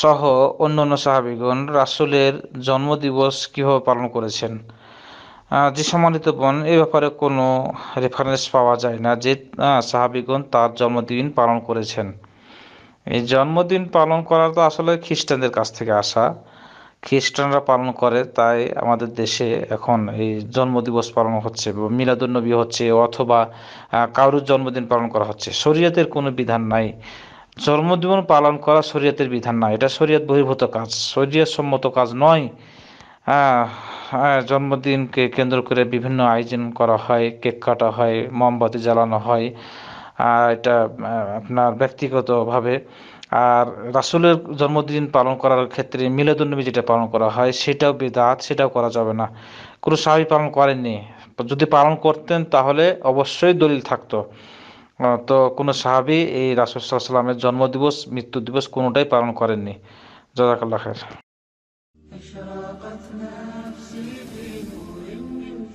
সহ অন্যান্য সাহাবিগণ রাসুলের জন্মদিবস কীভাবে পালন করেছেন যে সম্মানিত বোন এ ব্যাপারে কোনো রেফারেন্স পাওয়া যায় না যে সাহাবিগণ তার জন্মদিন পালন করেছেন এই জন্মদিন পালন করা তো আসলে খ্রিস্টানদের কাছ থেকে আসা খ্রিস্টানরা পালন করে তাই আমাদের দেশে এখন এই জন্মদিবস পালন হচ্ছে মিলাদুন্নবী হচ্ছে অথবা কারুর জন্মদিন পালন করা হচ্ছে শরীয়তের কোনো বিধান নাই জন্মজীবন পালন করা শরীয়তের বিধান না এটা শরীয়ত বহির্ভূত কাজ শরীয়ত সম্মত কাজ নয় জন্মদিনকে কেন্দ্র করে বিভিন্ন আয়োজন করা হয় কেক কাটা হয় মোমবাতি জ্বালানো হয় আর এটা আপনার ব্যক্তিগতভাবে আর রাসুলের জন্মদিন পালন করার ক্ষেত্রে মিলাদুন্নবী যেটা পালন করা হয় সেটাও বিদাত সেটাও করা যাবে না কোনো সাহাবি পালন করেননি যদি পালন করতেন তাহলে অবশ্যই দলিল থাকতো তো কোনো সাহাবি এই রাসুলসাল্লামের জন্ম জন্মদিবস মৃত্যু দিবস কোনোটাই পালন করেননি জজাকাল্লাহ খের